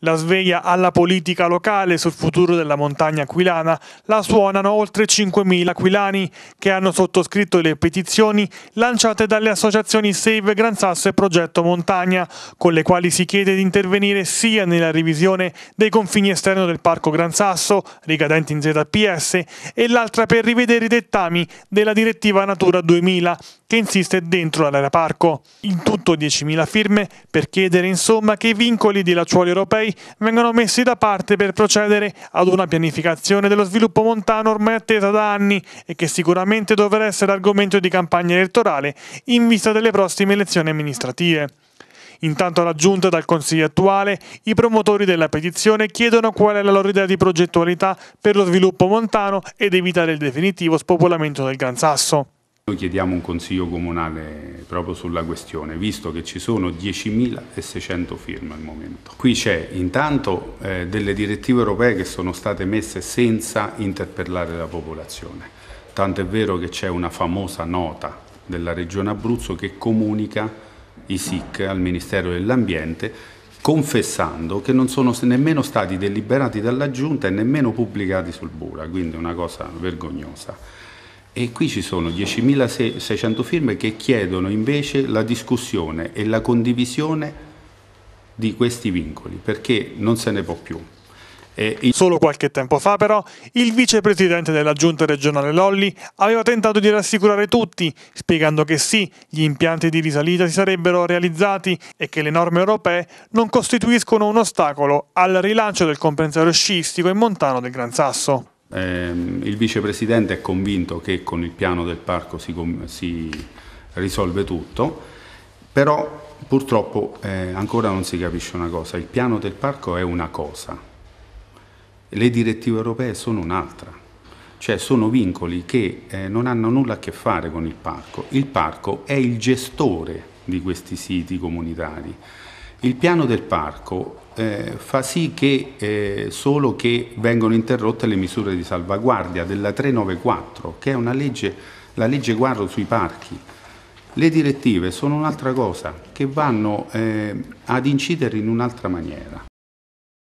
La sveglia alla politica locale sul futuro della montagna aquilana la suonano oltre 5.000 aquilani che hanno sottoscritto le petizioni lanciate dalle associazioni Save Gran Sasso e Progetto Montagna, con le quali si chiede di intervenire sia nella revisione dei confini esterni del Parco Gran Sasso, ricadenti in ZPS, e l'altra per rivedere i dettami della direttiva Natura 2000, che insiste dentro l'area parco. In tutto 10.000 firme per chiedere insomma che i vincoli di lacciuoli controlli europei vengono messi da parte per procedere ad una pianificazione dello sviluppo montano ormai attesa da anni e che sicuramente dovrà essere argomento di campagna elettorale in vista delle prossime elezioni amministrative. Intanto raggiunta dal Consiglio attuale, i promotori della petizione chiedono qual è la loro idea di progettualità per lo sviluppo montano ed evitare il definitivo spopolamento del Gran Sasso. Noi chiediamo un consiglio comunale proprio sulla questione, visto che ci sono 10.600 firme al momento. Qui c'è intanto eh, delle direttive europee che sono state messe senza interpellare la popolazione, tanto è vero che c'è una famosa nota della regione Abruzzo che comunica i SIC al Ministero dell'Ambiente confessando che non sono nemmeno stati deliberati dalla Giunta e nemmeno pubblicati sul Bura, quindi è una cosa vergognosa. E qui ci sono 10.600 firme che chiedono invece la discussione e la condivisione di questi vincoli, perché non se ne può più. E... Solo qualche tempo fa però il vicepresidente della giunta regionale Lolli aveva tentato di rassicurare tutti, spiegando che sì, gli impianti di risalita si sarebbero realizzati e che le norme europee non costituiscono un ostacolo al rilancio del compensario sciistico in montano del Gran Sasso. Ehm, il vicepresidente è convinto che con il piano del parco si, si risolve tutto, però purtroppo eh, ancora non si capisce una cosa, il piano del parco è una cosa, le direttive europee sono un'altra, cioè sono vincoli che eh, non hanno nulla a che fare con il parco, il parco è il gestore di questi siti comunitari il piano del parco eh, fa sì che eh, solo che vengano interrotte le misure di salvaguardia della 394, che è una legge, la legge guardo sui parchi. Le direttive sono un'altra cosa, che vanno eh, ad incidere in un'altra maniera.